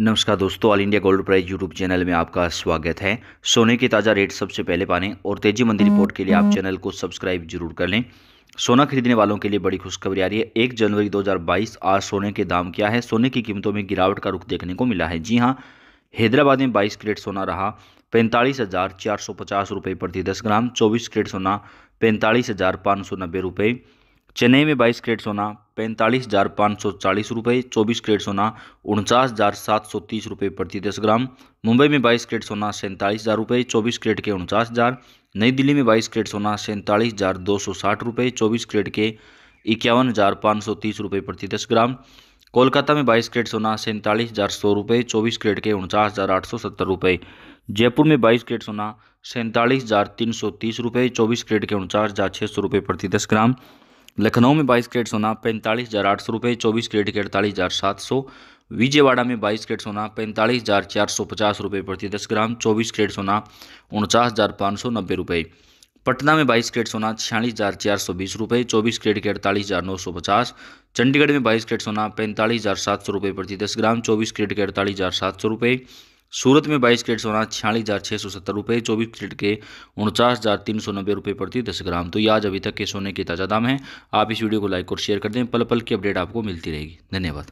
नमस्कार दोस्तों all India gold price YouTube channel में आपका स्वागत है सोने के ताज़ा रेट सबसे पहले पाने और तेजी मंदी हम्म, रिपोर्ट के लिए आप हम्म। चैनल को सब्सक्राइब जरूर कर लें सोना खरीदने वालों के लिए बड़ी खुशखबरी आ रही है एक जनवरी 2022 आज सोने के दाम क्या है सोने की कीमतों में गिरावट का रुख देखने को मिला है जी हाँ हैदराबाद में बाईस करेट सोना रहा पैंतालीस हज़ार चार सौ पचास रुपये प्रति दस ग्राम चौबीस करेट सोना पैंतालीस हज़ार पाँच सौ नब्बे रुपये चेन्नई में बाईस करेट सोना पैंतालीस हज़ार पाँच सौ चालीस रुपये चौबीस करेट सोना उनचास हज़ार सात सौ तीस रुपये प्रति दस ग्राम मुंबई में बाईस क्रेट सोना सैंतालीस हज़ार रुपये चौबीस क्रेट के उनचास हज़ार नई दिल्ली में बाईस क्रेट सोना सैंतालीस हज़ार दो सौ साठ रुपये चौबीस क्रेट के इक्यावन हज़ार पाँच सौ तीस रुपये प्रति दस ग्राम कोलकाता में बाईस क्रेट सोना सैंतालीस हज़ार सौ रुपये चौबीस क्रेट के उनचास हज़ार आठ सौ सत्तर रुपये जयपुर में बाईस क्रेट सोना सैंतालीस हज़ार तीन सौ तीस रुपये चौबीस क्रेट के उनचास हज़ार छः सौ रुपये प्रति दस ग्राम लखनऊ में बाईस कैरेट सोना पैंतालीस हज़ार आठ सौ रुपये चौबीस कैरेट के अड़तालीस हज़ार सात सौ विजयवाड़ा में बाईस कैरेट सोना पैंतालीस हज़ार चार सौ पचास रुपये प्रति दस ग्राम चौबीस कैरेट सोना उनचास हज़ार पाँच सौ नब्बे रुपये पटना में बाईस कैरेट सोना छियालीस हज़ार चार सौ बीस रुपये चौबीस कैरेट के अड़तालीस हज़ार नौ सौ पचास चंडीगढ़ में बाईस कैरेट सोना पैंतालीस हज़ार सात सौ रुपये प्रति दस ग्राम चौबीस कैरेट के अड़तालीस हज़ार सात सौ रुपये सूरत में बाईस कैरेट सोना छियालीस हज़ार छः सौ सत्तर रुपये चौबीस कैरेट के उनचास हज़ार तीन सौ नब्बे रुपये प्रति दस ग्राम तो ये आज अभी तक के सोने के ताज़ा दाम हैं आप इस वीडियो को लाइक और शेयर कर दें पल पल की अपडेट आपको मिलती रहेगी धन्यवाद